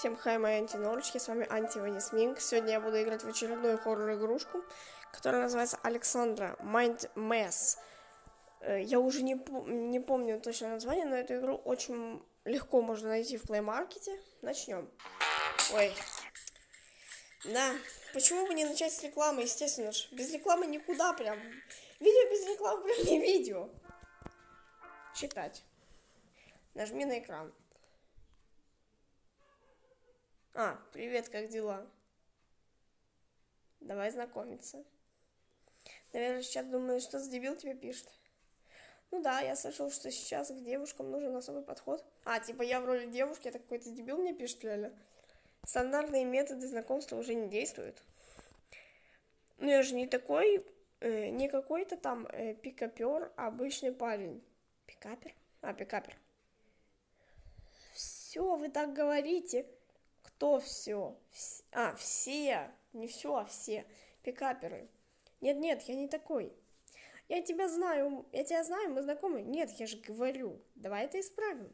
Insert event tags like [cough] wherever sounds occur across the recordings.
Всем хай, мои антинорочки, с вами Анти Ванис Минг. Сегодня я буду играть в очередную хоррор-игрушку, которая называется Александра Mind Mess. Э, я уже не, не помню точное название, но эту игру очень легко можно найти в Play Market. Начнем. Ой. Да, почему бы не начать с рекламы, естественно же. Без рекламы никуда прям. Видео без рекламы прям не видео. Читать. Нажми на экран. А, привет, как дела? Давай знакомиться. Наверное, сейчас думаю, что за дебил тебе пишет. Ну да, я слышал, что сейчас к девушкам нужен особый подход. А, типа я в роли девушки, это какой-то дебил мне пишет, реально. Стандартные методы знакомства уже не действуют. Ну я же не такой, э, не какой-то там э, пикапер, а обычный парень. Пикапер? А, пикапер. Все, вы так говорите кто все? Вс... А, все. Не все, а все. Пикаперы. Нет-нет, я не такой. Я тебя знаю, я тебя знаю, мы знакомы. Нет, я же говорю. Давай это исправим.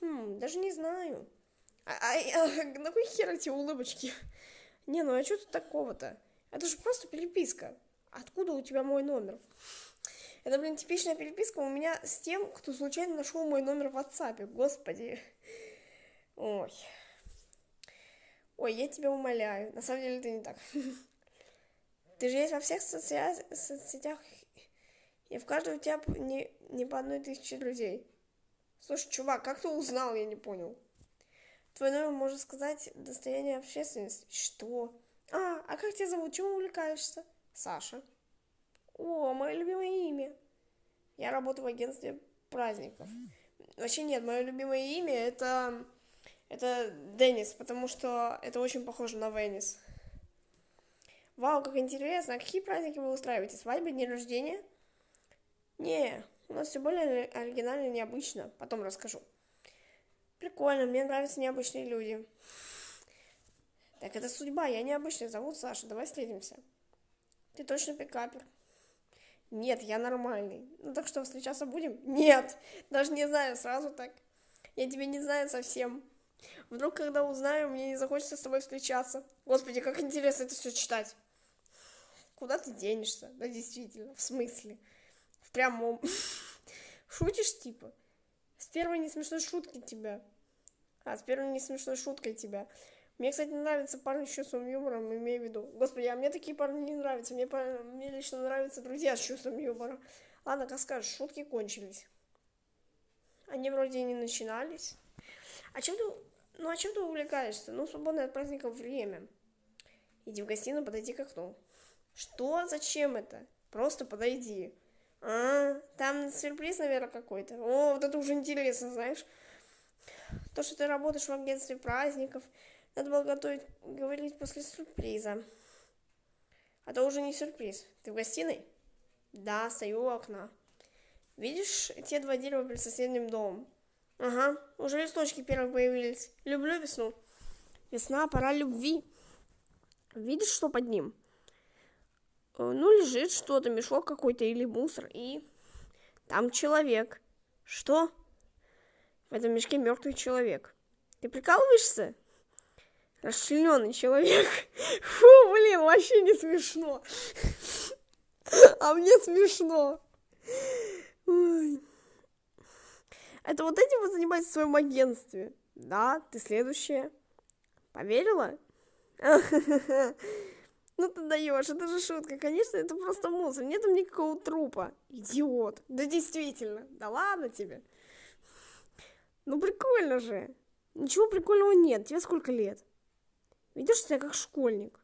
Хм, даже не знаю. А, а, [laughs] на кой хер эти улыбочки? [laughs] Не, ну а что тут такого-то? Это же просто переписка. Откуда у тебя мой номер? Это, блин, типичная переписка у меня с тем, кто случайно нашел мой номер в WhatsApp. Господи. Ой. Ой, я тебя умоляю. На самом деле это не так. [laughs] Ты же есть во всех соцсетях, и в каждой у тебя не, не по одной тысяче друзей. Слушай, чувак, как ты узнал, я не понял. Твой номер, можно сказать, достояние общественности. Что? А, а как тебя зовут? Чем увлекаешься? Саша. О, мое любимое имя. Я работаю в агентстве праздников. Вообще нет, мое любимое имя это это Деннис, потому что это очень похоже на Веннис. Вау, как интересно, а какие праздники вы устраиваете? Свадьбы, дни рождения? Не, у нас все более оригинально и необычно. Потом расскажу. Прикольно, мне нравятся необычные люди. Так, это судьба, я необычный, зовут Саша, давай встретимся. Ты точно пикапер. Нет, я нормальный. Ну так что, встречаться будем? Нет, даже не знаю, сразу так. Я тебя не знаю совсем. Вдруг, когда узнаю, мне не захочется с тобой встречаться. Господи, как интересно это все читать. Куда ты денешься? Да действительно, в смысле? В прямом. [laughs] Шутишь, типа? С первой не смешной шутки тебя. А, с первой не смешной шуткой тебя. Мне, кстати, нравятся парни с чувством юмора, имею в виду. Господи, а мне такие парни не нравятся. Мне, пар... мне лично нравятся друзья с чувством юмора. Ладно, как скажешь, шутки кончились. Они вроде и не начинались. А чем ты ну а чем ты увлекаешься? Ну, свободное от праздников время. Иди в гостиную, подойди к окну. Что? Зачем это? Просто подойди. А, там сюрприз, наверное, какой-то. О, вот это уже интересно, знаешь. То, что ты работаешь в агентстве праздников, надо было готовить, говорить после сюрприза. А то уже не сюрприз. Ты в гостиной? Да, стою у окна. Видишь те два дерева перед соседним домом? Ага, уже листочки первые появились. Люблю весну. Весна, пора любви. Видишь, что под ним? Э, ну, лежит что-то, мешок какой-то или мусор, и там человек. Что? В этом мешке мертвый человек. Ты прикалываешься? Расчлененный человек. [laughs] Фу, блин, вообще не смешно. [laughs] А мне смешно. Ой. Это вот этим вы занимаетесь в своем агентстве. Да, ты следующая. Поверила? [laughs] Ну ты даешь, это же шутка, конечно, это просто мусор, нет там никакого трупа. Идиот. Да действительно, да ладно тебе. Ну прикольно же. Ничего прикольного нет, тебе сколько лет? Ведешь себя как школьник.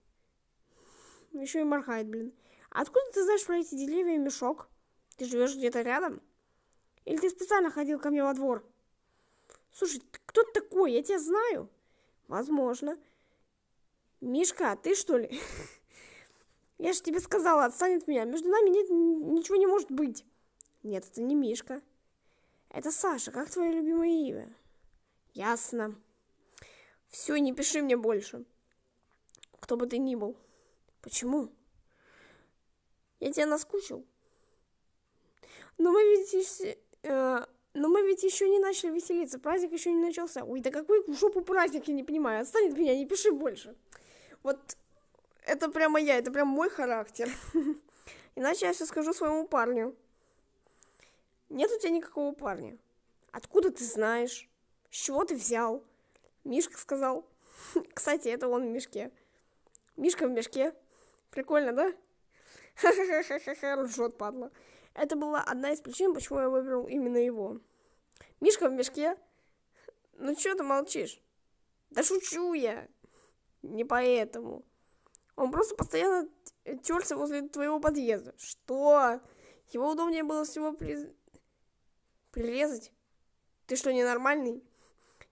Еще и моргает, блин. откуда ты знаешь про эти деревья и мешок? Ты живешь где-то рядом? Или ты специально ходил ко мне во двор? Слушай, ты кто ты такой? Я тебя знаю. Возможно. Мишка, а ты что ли? [laughs] Я же тебе сказала, отстанет меня. Между нами нет, ничего не может быть. Нет, это не Мишка. Это Саша. Как твое любимое имя? Ясно. Все, не пиши мне больше. Кто бы ты ни был. Почему? Я тебя наскучил. Но мы видимся, Э, но мы ведь еще не начали веселиться, праздник еще не начался. Ой, да какой в жопу праздник, я не понимаю, отстань от меня, не пиши больше. Вот это прямо я, это прям мой характер. [laughs] Иначе я все скажу своему парню. Нет у тебя никакого парня. Откуда ты знаешь? С чего ты взял? Мишка сказал. [laughs] Кстати, это он в мешке. Мишка в мешке. Прикольно, да? [laughs] Ха-ха-ха-ха-ха, ржет, падла. Это была одна из причин, почему я выбрал именно его. Мишка в мешке. Ну что ты молчишь? Да шучу я. Не поэтому. Он просто постоянно терся возле твоего подъезда. Что? Его удобнее было всего при... прирезать. Ты что, ненормальный?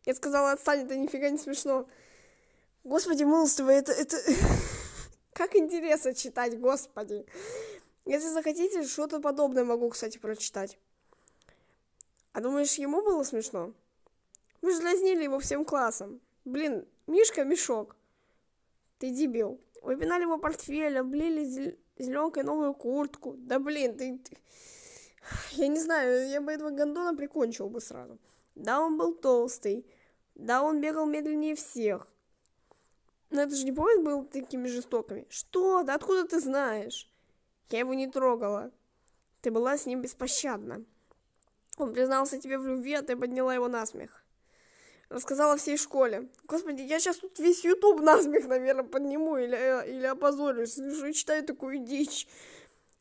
Я сказала, отстань, это нифига не смешно. Господи, милостивый, это... это... [laughs] Как интересно читать, господи. Если захотите, что-то подобное могу, кстати, прочитать. А думаешь, ему было смешно? Мы же дразнили его всем классом. Блин, Мишка мешок. Ты дебил. Вы его портфель, облили зеленкой новую куртку. Да блин, ты, ты... Я не знаю, я бы этого гондона прикончил бы сразу. Да, он был толстый. Да, он бегал медленнее всех. Но это же не повод был такими жестокими. Что? Да откуда ты знаешь? Я его не трогала. Ты была с ним беспощадна. Он признался тебе в любви, а ты подняла его на смех. Рассказала всей школе. Господи, я сейчас тут весь Ютуб на смех, наверное, подниму или, э, или опозорюсь. Лежу и читаю такую дичь.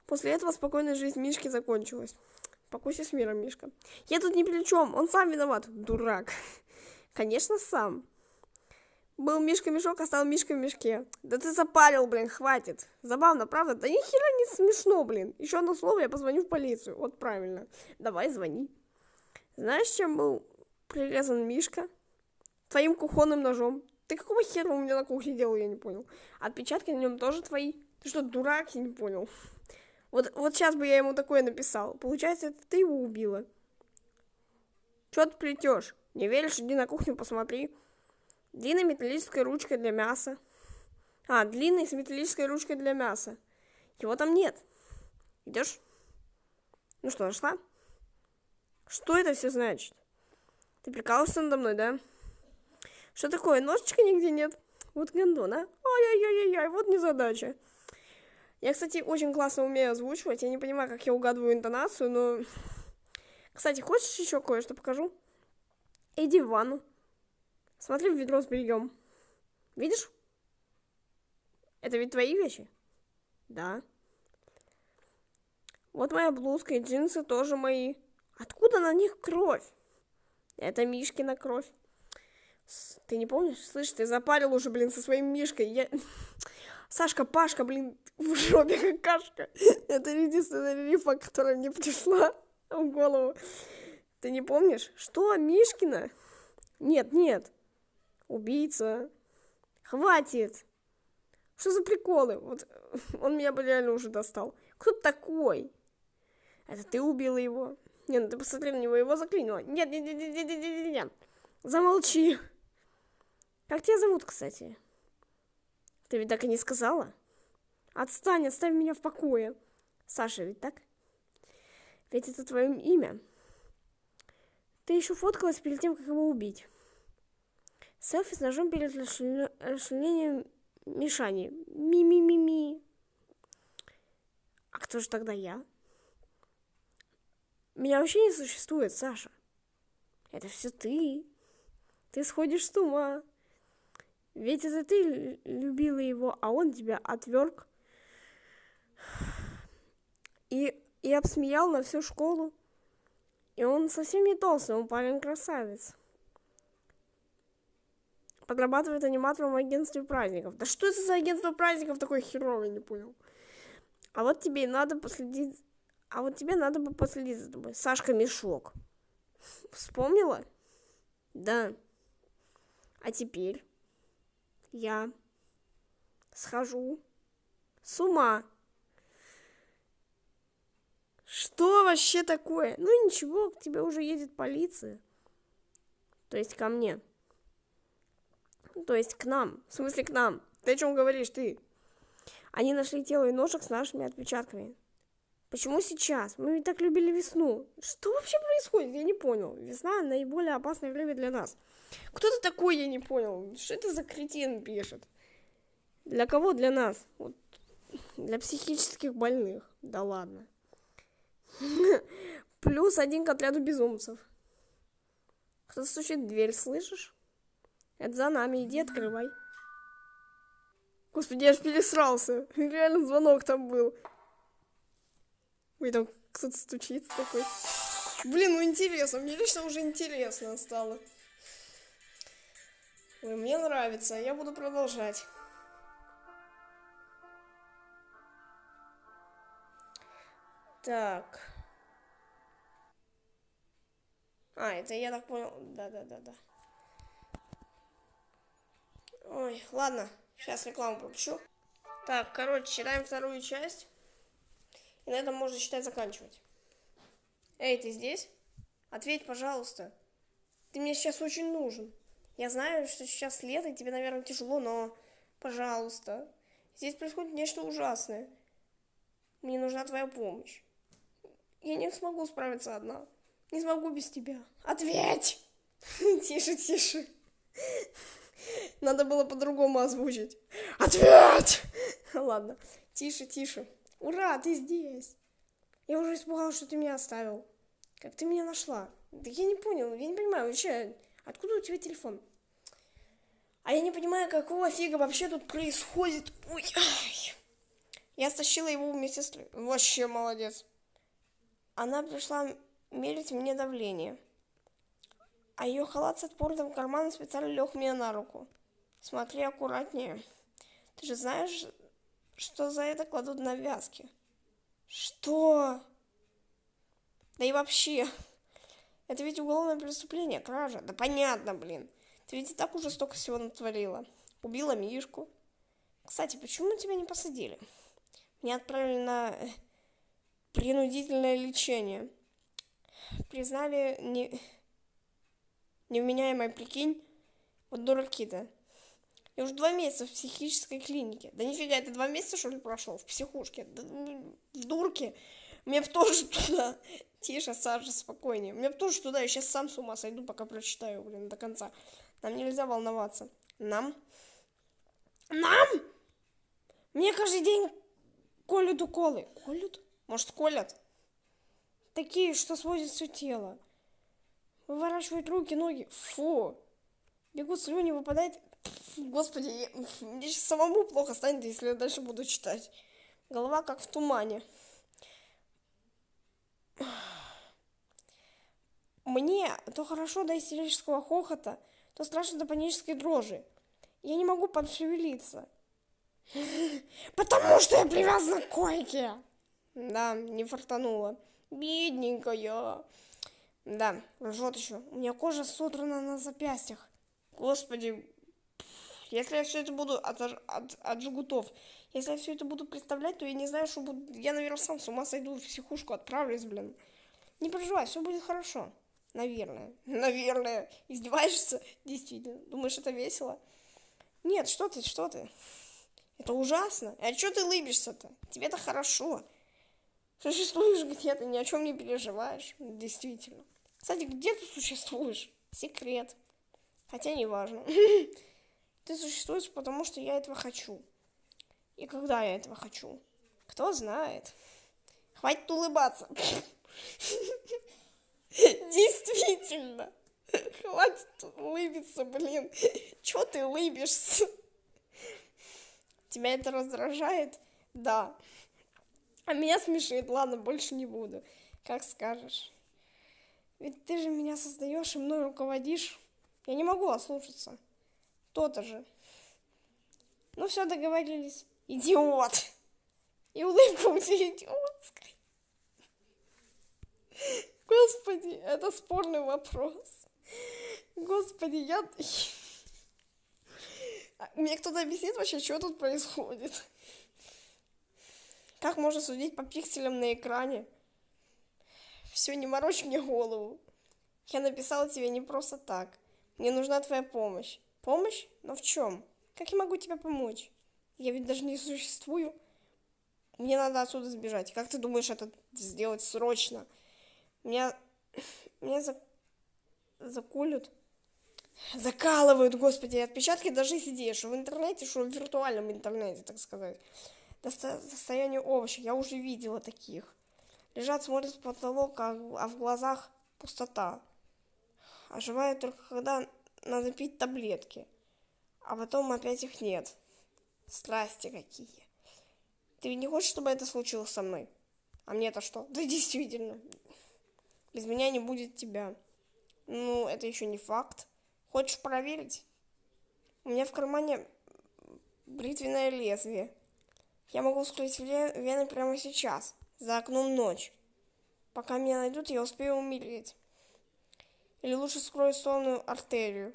После этого спокойная жизнь Мишки закончилась. Покуси с миром, Мишка. Я тут ни при чем, он сам виноват, дурак. [laughs] Конечно, сам. Был Мишка-мешок, а стал Мишка мешке. Да ты запарил, блин, хватит. Забавно, правда? Да нихера не смешно, блин. Еще одно слово, я позвоню в полицию. Вот правильно. Давай, звони. Знаешь, чем был прирезан Мишка? Твоим кухонным ножом. Ты какого хера у меня на кухне делал, я не понял. Отпечатки на нем тоже твои. Ты что, дурак, я не понял. Вот, вот сейчас бы я ему такое написал. Получается, это ты его убила. Чё ты плетешь? Не веришь, иди на кухню, посмотри. Длинной металлической ручкой для мяса. А, с металлической ручкой для мяса. Его там нет. Идешь? Ну что, нашла? Что это все значит? Ты прикалываешься надо мной, да? Что такое? Ножечка нигде нет. Вот гандон, а? Ай-яй-яй-яй, вот незадача. Я, кстати, очень классно умею озвучивать. Я не понимаю, как я угадываю интонацию, но... Кстати, хочешь еще кое-что покажу? Иди в ванну. Смотри в ведро с бельем. Видишь? Это ведь твои вещи? Да. Вот моя блузка и джинсы тоже мои. Откуда на них кровь? Это Мишкина кровь. Ты не помнишь? Слышь, ты запарил уже, блин, со своим Мишкой. Я... [laughs] Сашка, Пашка, блин, в жопе какашка. [laughs] Это единственная рифа, которая мне пришла в голову. Ты не помнишь? Что, Мишкина? Нет, нет убийца. Хватит! Что за приколы? Вот [laughs] он меня бы реально уже достал. Кто такой? Это ты убила его? Не, ну ты посмотри на него, его заклинило. Нет, нет, нет, нет, нет, нет, нет, нет. Замолчи. Как тебя зовут, кстати? Ты ведь так и не сказала? Отстань, оставь меня в покое. Саша, ведь так? Ведь это твое имя. Ты еще фоткалась перед тем, как его убить. Селфи с ножом перед расширением Мишани. Ми-ми-ми-ми. А кто же тогда я? Меня вообще не существует, Саша. Это все ты. Ты сходишь с ума. Ведь это ты любила его, а он тебя отверг. И, и обсмеял на всю школу. И он совсем не толстый, он парень красавец подрабатывает аниматором в агентстве праздников. Да что это за агентство праздников такое херовое, не понял. А вот тебе и надо последить... А вот тебе надо бы последить за тобой. Сашка Мешок. Вспомнила? Да. А теперь я схожу с ума. Что вообще такое? Ну ничего, к тебе уже едет полиция. То есть ко мне. Ну, то есть к нам, в смысле к нам. Ты о чем говоришь, ты? Они нашли тело и ножек с нашими отпечатками. Почему сейчас? Мы ведь так любили весну. Что вообще происходит? Я не понял. Весна – наиболее опасное время для нас. Кто ты такой, я не понял. Что это за кретин пишет? Для кого для нас? Вот. Для психических больных. Да ладно. [laughs] Плюс один к отряду безумцев. Кто стучит в дверь, слышишь? Это за нами, иди открывай. Господи, я ж пересрался. [laughs] Реально звонок там был. Ой, там кто-то стучится такой. Блин, ну интересно, мне лично уже интересно стало. Ой, мне нравится, а я буду продолжать. Так. А, это я так понял. Да-да-да-да. Ой, ладно, сейчас рекламу пропущу. Так, короче, читаем вторую часть. И на этом можно считать заканчивать. Эй, ты здесь? Ответь, пожалуйста. Ты мне сейчас очень нужен. Я знаю, что сейчас лето, и тебе, наверное, тяжело, но... Пожалуйста. Здесь происходит нечто ужасное. Мне нужна твоя помощь. Я не смогу справиться одна. Не смогу без тебя. Ответь! [laughs] Тише, тише. Надо было по-другому озвучить. Ответ! Ладно, тише, тише. Ура, ты здесь! Я уже испугалась, что ты меня оставил. Как ты меня нашла? Да я не понял, я не понимаю, вообще, откуда у тебя телефон? А я не понимаю, какого фига вообще тут происходит. Ой, ай. Я стащила его у медсестры. Вообще молодец. Она пришла мерить мне давление. А ее халат с отпорным карманом специально лег мне на руку. Смотри аккуратнее. Ты же знаешь, что за это кладут на вязки. Что? Да и вообще. Это ведь уголовное преступление, кража. Да понятно, блин. Ты ведь и так уже столько всего натворила. Убила Мишку. Кстати, почему тебя не посадили? Меня отправили на э, принудительное лечение. Признали не невменяемая, прикинь. Вот дураки, да. Я уже два месяца в психической клинике. Да нифига, это два месяца, что ли, прошло? В психушке. Да, в дурке. Мне бы тоже [laughs] туда. Тише, Саша, спокойнее. Мне бы тоже туда. Я сейчас сам с ума сойду, пока прочитаю, блин, до конца. Нам нельзя волноваться. Нам? Нам? Мне каждый день колют уколы. Колют? Может, колят? Такие, что сводят все тело. Выворачивает руки, ноги. Фу. Бегут слюни, выпадает. господи, я... мне сейчас самому плохо станет, если я дальше буду читать. Голова как в тумане. Мне то хорошо до истерического хохота, то страшно до панической дрожи. Я не могу подшевелиться. [laughs] Потому что я привязана к койке. Да, не фартанула. Бедненькая. Да, жжет еще. У меня кожа содрана на запястьях. Господи, если я все это буду от, от, от жгутов, если я все это буду представлять, то я не знаю, что буду... Я, наверное, сам с ума сойду, в психушку отправлюсь, блин. Не переживай, все будет хорошо. Наверное. [laughs] Наверное. Издеваешься? Действительно. Думаешь, это весело? Нет, что ты, что ты? Это ужасно. А что ты лыбишься-то? Тебе-то хорошо. Существуешь где-то, ни о чем не переживаешь. Действительно. Кстати, где ты существуешь? Секрет. Хотя не важно. [laughs] Ты существуешь, потому что я этого хочу. И когда я этого хочу? Кто знает? Хватит улыбаться. [laughs] Действительно. Хватит улыбиться, блин. Чё ты улыбишься? Тебя это раздражает? Да. А меня смешит. Ладно, больше не буду. Как скажешь. Ведь ты же меня создаешь и мной руководишь. Я не могу ослушаться. То-то же. Ну все, договорились. Идиот. И улыбка у тебя идиотская. Господи, это спорный вопрос. Господи, я... А, мне кто-то объяснит вообще, что тут происходит? Как можно судить по пикселям на экране? Все, не морочь мне голову. Я написала тебе не просто так. Мне нужна твоя помощь. Помощь? Но в чем? Как я могу тебе помочь? Я ведь даже не существую. Мне надо отсюда сбежать. Как ты думаешь это сделать срочно? Меня... Меня за... заколют. Закалывают, господи, отпечатки даже сидишь. В интернете, что в виртуальном интернете, так сказать. До состоянию овоща. Я уже видела таких. Лежат, смотрят а в потолок, а в глазах пустота. Оживают только когда надо пить таблетки, а потом опять их нет. Страсти какие. Ты не хочешь, чтобы это случилось со мной? А мне-то что? [laughs] Да действительно. Без меня не будет тебя. Ну, это еще не факт. Хочешь проверить? У меня в кармане бритвенное лезвие. Я могу вскрыть вены прямо сейчас. За окном ночь. Пока меня найдут, я успею умереть. Или лучше скрою сонную артерию.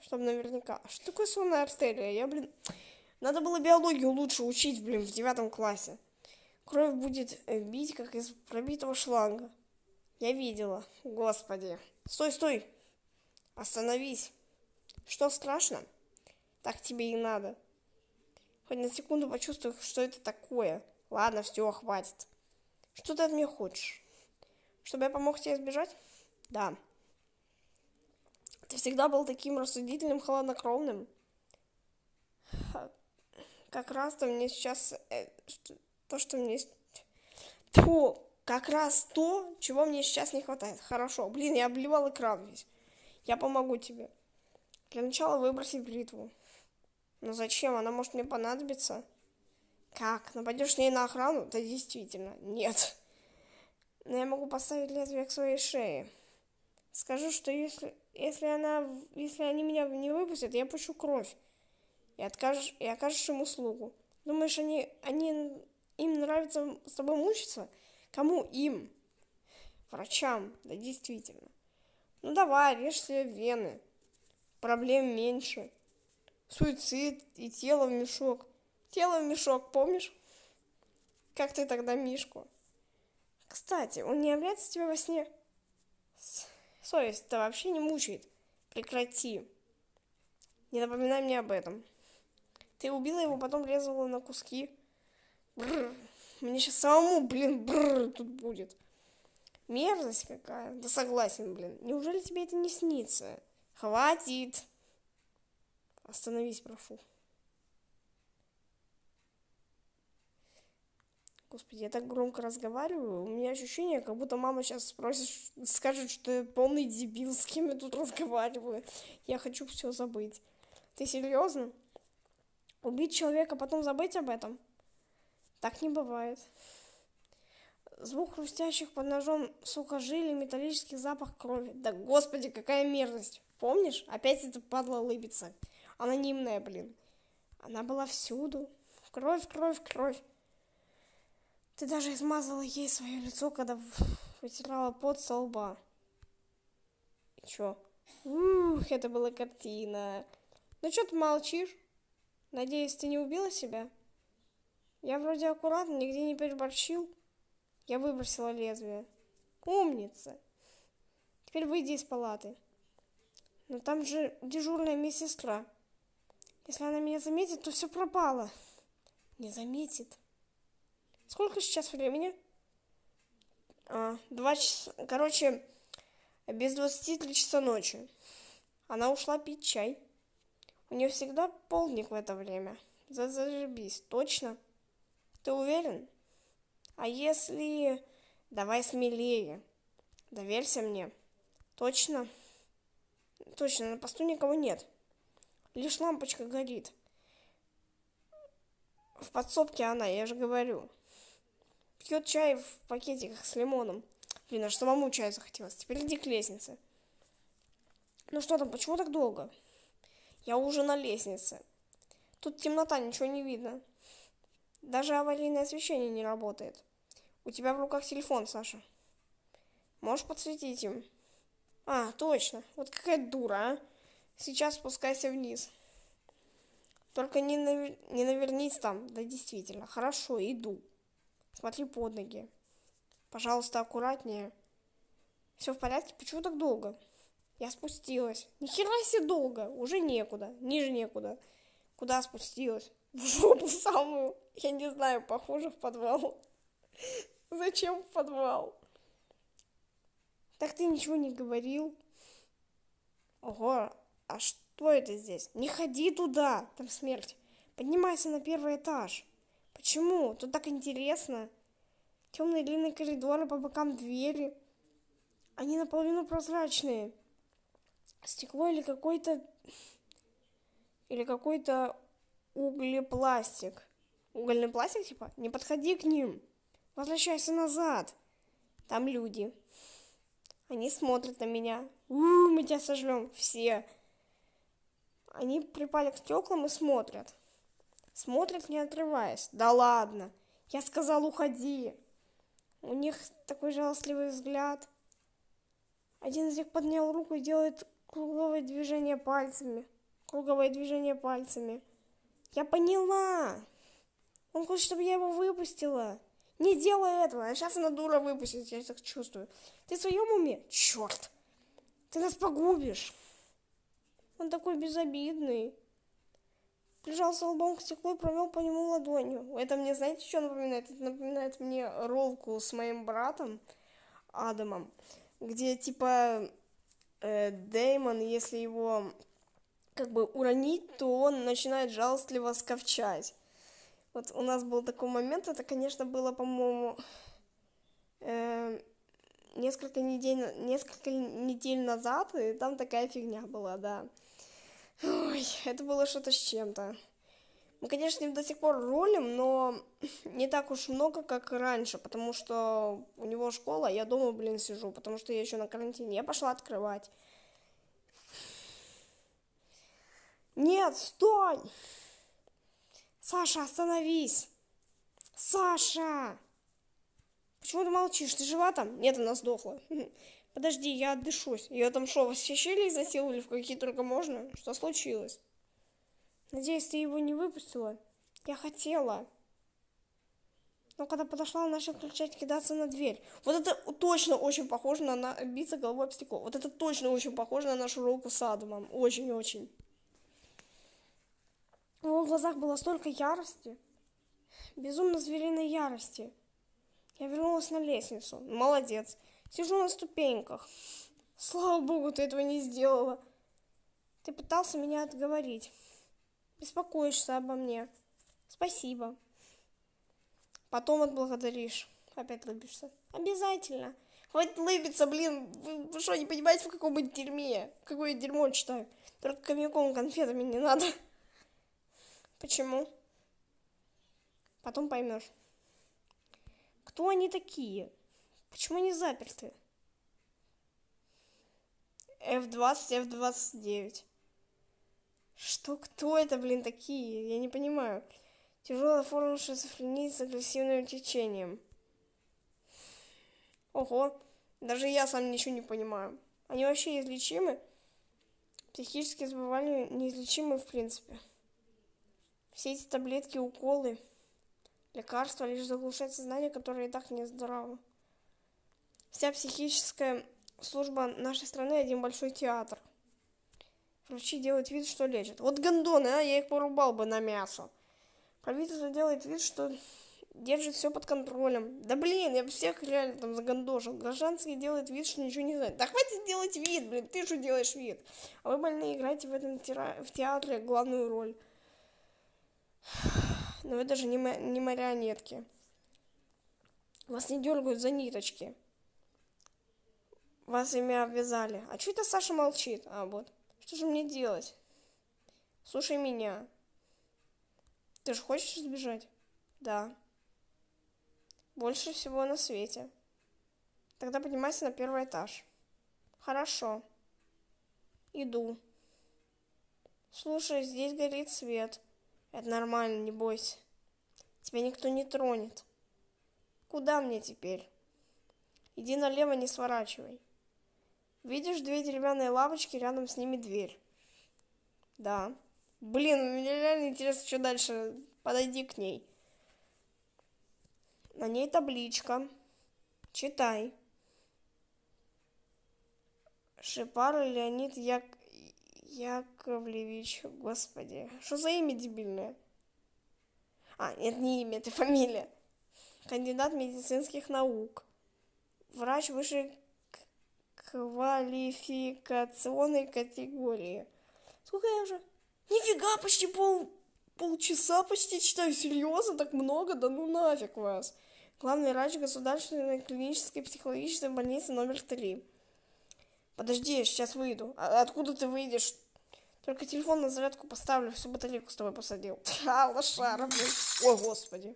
Чтобы наверняка. А что такое сонная артерия? Я, блин... Надо было биологию лучше учить, блин, в девятом классе. Кровь будет э, бить, как из пробитого шланга. Я видела. Господи. Стой, стой. Остановись. Что страшно? Так тебе и надо. Хоть на секунду почувствуй, что это такое. Ладно, все, хватит. Что ты от меня хочешь? Чтобы я помог тебе сбежать? Да. Ты всегда был таким рассудительным, холоднокровным. Как раз то мне сейчас... Э, то, что мне... То, как раз то, чего мне сейчас не хватает. Хорошо, блин, я обливал экран весь. Я помогу тебе. Для начала выброси бритву. Но зачем? Она может мне понадобиться. Как? Нападешь ну, ней на охрану? Да действительно, нет. Но я могу поставить лезвие к своей шее. Скажу, что если, если, она, если они меня не выпустят, я пущу кровь. И, откажешь, и окажешь им услугу. Думаешь, они, они, им нравится с тобой мучиться? Кому им? Врачам, да действительно. Ну давай, режь себе вены. Проблем меньше. Суицид и тело в мешок – Тело мешок, помнишь? Как ты тогда Мишку? Кстати, он не является тебе во сне? Совесть-то вообще не мучает. Прекрати. Не напоминай мне об этом. Ты убила его, потом резала на куски. Бррр. Мне сейчас самому, блин, бррр, тут будет. Мерзость какая. Да согласен, блин. Неужели тебе это не снится? Хватит. Остановись, прошу. Господи, я так громко разговариваю. У меня ощущение, как будто мама сейчас спросит, скажет, что я полный дебил, с кем я тут разговариваю. Я хочу все забыть. Ты серьезно? Убить человека, потом забыть об этом? Так не бывает. Звук хрустящих под ножом сухожилий, металлический запах крови. Да господи, какая мерзость. Помнишь? Опять эта падла лыбится. Анонимная, блин. Она была всюду. Кровь, кровь, кровь. Ты даже измазала ей свое лицо, когда вытирала пот со лба. И чё? Ух, это была картина. Ну чё ты молчишь? Надеюсь, ты не убила себя? Я вроде аккуратно, нигде не переборщил. Я выбросила лезвие. Умница. Теперь выйди из палаты. Но там же дежурная медсестра. Если она меня заметит, то все пропало. Не заметит. Сколько сейчас времени? А, два часа. Короче, без 23 часа ночи. Она ушла пить чай. У нее всегда полдник в это время. Зажибись, точно? Ты уверен? А если... Давай смелее. Доверься мне. Точно? Точно, на посту никого нет. Лишь лампочка горит. В подсобке она, я же говорю пьет чай в пакетиках с лимоном. Блин, а что маму чай захотелось. Теперь иди к лестнице. Ну что там, почему так долго? Я уже на лестнице. Тут темнота, ничего не видно. Даже аварийное освещение не работает. У тебя в руках телефон, Саша. Можешь подсветить им? А, точно. Вот какая дура, а. Сейчас спускайся вниз. Только не, навер... не навернись там. Да действительно. Хорошо, иду. Смотри под ноги. Пожалуйста, аккуратнее. Все в порядке? Почему так долго? Я спустилась. Ни хера себе долго. Уже некуда. Ниже некуда. Куда спустилась? [laughs] В жопу самую. Я не знаю, похоже, в подвал. [laughs] Зачем в подвал? Так ты ничего не говорил. Ого, а что это здесь? Не ходи туда, там смерть. Поднимайся на первый этаж. Почему? Тут так интересно. Темные длинные коридоры а по бокам двери. Они наполовину прозрачные. Стекло или какой-то... Или какой-то углепластик. Угольный пластик, типа? Не подходи к ним. Возвращайся назад. Там люди. Они смотрят на меня. У, мы тебя сожрем. Все. Они припали к стеклам и смотрят. Смотрит не отрываясь. Да ладно, я сказал, уходи. У них такой жалостливый взгляд. Один из них поднял руку и делает круговое движение пальцами. Круговое движение пальцами. Я поняла. Он хочет, чтобы я его выпустила. Не делай этого. А сейчас она дура выпустит, я так чувствую. Ты в своем уме? Черт. Ты нас погубишь. Он такой безобидный прижался лбом к стеклу и провел по нему ладонью. Это мне, знаете, что напоминает? Это напоминает мне ролку с моим братом Адамом, где типа э, Деймон, если его как бы уронить, то он начинает жалостливо сковчать. Вот у нас был такой момент, это, конечно, было, по-моему, э, несколько, недель, несколько недель назад, и там такая фигня была, да. Ой, это было что-то с чем-то. Мы, конечно, до сих пор рулим, но не так уж много, как раньше, потому что у него школа, а я дома, блин, сижу, потому что я еще на карантине. Я пошла открывать. Нет, стой! Саша, остановись! Саша! Почему ты молчишь? Ты жива там? Нет, она сдохла. [laughs] Подожди, я отдышусь. Ее там что, восхищили и засиловали в какие только можно? Что случилось? Надеюсь, ты его не выпустила? Я хотела. Но когда подошла, он начал кричать, кидаться на дверь. Вот это точно очень похоже на, на биться головой об стекло. Вот это точно очень похоже на нашу руку с Адамом. Очень-очень. В его глазах было столько ярости. Безумно звериной ярости. Я вернулась на лестницу. Молодец. Сижу на ступеньках. Слава богу, ты этого не сделала. Ты пытался меня отговорить. Беспокоишься обо мне. Спасибо. Потом отблагодаришь. Опять лыбишься. Обязательно. Хватит лыбиться, блин. Вы, вы что, не понимаете, в каком быть дерьме? Какое я дерьмо читаю? Только комиком конфетами не надо. Почему? Потом поймешь. Кто они такие? Почему они заперты? F-20, F-29. Что, кто это, блин, такие? Я не понимаю. Тяжелая форма шизофрении с агрессивным течением. Ого, даже я сам ничего не понимаю. Они вообще излечимы? Психические заболевания неизлечимы в принципе. Все эти таблетки, уколы. Лекарство лишь заглушает сознание, которое и так нездорово. Вся психическая служба нашей страны – один большой театр. Врачи делают вид, что лечат. Вот гондоны, а, я их порубал бы на мясо. Правительство делает вид, что держит все под контролем. Да блин, я всех реально там загандошил. Гражданский делает вид, что ничего не знает. Да хватит делать вид, блин, ты что делаешь вид. А вы больные играете в этом в театре главную роль но ну вы даже не, не марионетки. Вас не дергают за ниточки. Вас ими обвязали. А что это Саша молчит? А, вот. Что же мне делать? Слушай меня. Ты же хочешь сбежать? Да. Больше всего на свете. Тогда поднимайся на первый этаж. Хорошо. Иду. Слушай, здесь горит свет. Это нормально, не бойся. Тебя никто не тронет. Куда мне теперь? Иди налево, не сворачивай. Видишь две деревянные лавочки, рядом с ними дверь. Да. Блин, мне реально интересно, что дальше. Подойди к ней. На ней табличка. Читай. Шипар Леонид Як... Яковлевич, господи, что за имя дебильное? А, нет, не имя, это фамилия. Кандидат медицинских наук. Врач высшей квалификационной категории. Сколько я уже? Нифига, почти пол, полчаса почти читаю. Серьезно, так много? Да ну нафиг вас. Главный врач государственной клинической психологической больницы номер три. Подожди, я сейчас выйду. А откуда ты выйдешь? Только телефон на зарядку поставлю, всю батарейку с тобой посадил. [laughs] А, лошара, блин. О, господи.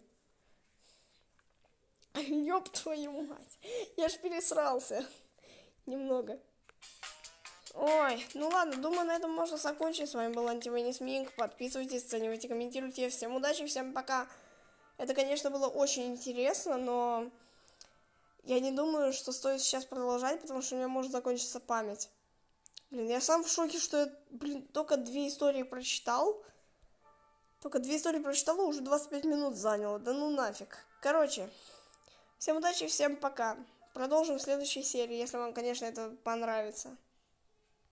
[laughs] Ёб твою мать. Я ж пересрался. Немного. Ой, ну ладно, думаю, на этом можно закончить. С вами был Антивенис Минг. Подписывайтесь, оценивайте, комментируйте. Всем удачи, всем пока. Это, конечно, было очень интересно, но... Я не думаю, что стоит сейчас продолжать, потому что у меня может закончиться память. Блин, я сам в шоке, что я, блин, только две истории прочитал. Только две истории прочитал, а уже 25 минут заняло. Да ну нафиг. Короче, всем удачи, всем пока. Продолжим в следующей серии, если вам, конечно, это понравится.